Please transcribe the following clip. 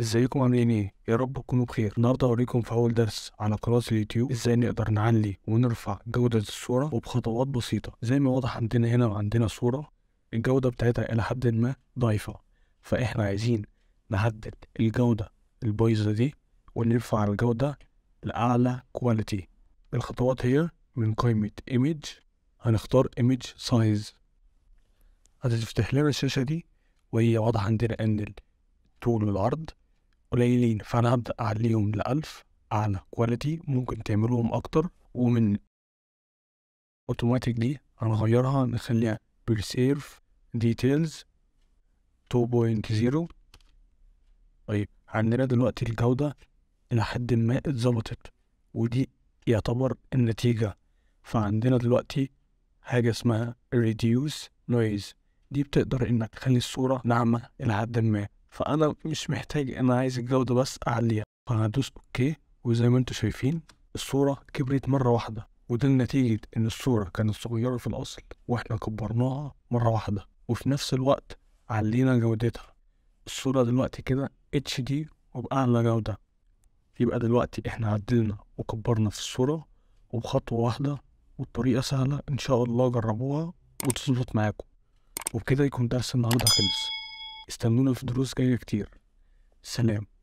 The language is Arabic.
ازيكم عاملين ايه يا رب تكونوا بخير النهارده اوريكم في اول درس على قناه اليوتيوب ازاي نقدر نعلي ونرفع جوده الصوره وبخطوات بسيطه زي ما واضح عندنا هنا وعندنا صوره الجوده بتاعتها الى حد ما ضعيفه فاحنا عايزين نحدد الجوده البايظه دي ونرفع الجوده لاعلى كواليتي الخطوات هي من قائمه ايمج هنختار ايمج سايز هتفتح لنا الشاشه دي وهي واضح عندنا ان الطول والعرض قليلين فانا هبدا اعليهم ل 1000 اعلى كواليتي ممكن تعملوهم اكتر ومن اوتوماتيكلي هنغيرها نخليها بريسيرف ديتيلز 2.0 طيب عندنا دلوقتي الجودة إلى حد ما اتظبطت ودي يعتبر النتيجة فعندنا دلوقتي حاجة اسمها reduce noise دي بتقدر إنك تخلي الصورة ناعمة إلى حد ما فانا مش محتاج انا عايز الجوده بس اعليها هدوس اوكي وزي ما انتم شايفين الصوره كبرت مره واحده وده نتيجة إن الصورة كانت صغيرة في الأصل وإحنا كبرناها مرة واحدة وفي نفس الوقت علينا جودتها الصورة دلوقتي كده اتش دي وبأعلى جودة يبقى دلوقتي إحنا عدلنا وكبرنا في الصورة وبخطوة واحدة والطريقة سهلة إن شاء الله جربوها وتظبط معاكم وبكده يكون درس النهاردة خلص استنونا في دروس جاية كتير سلام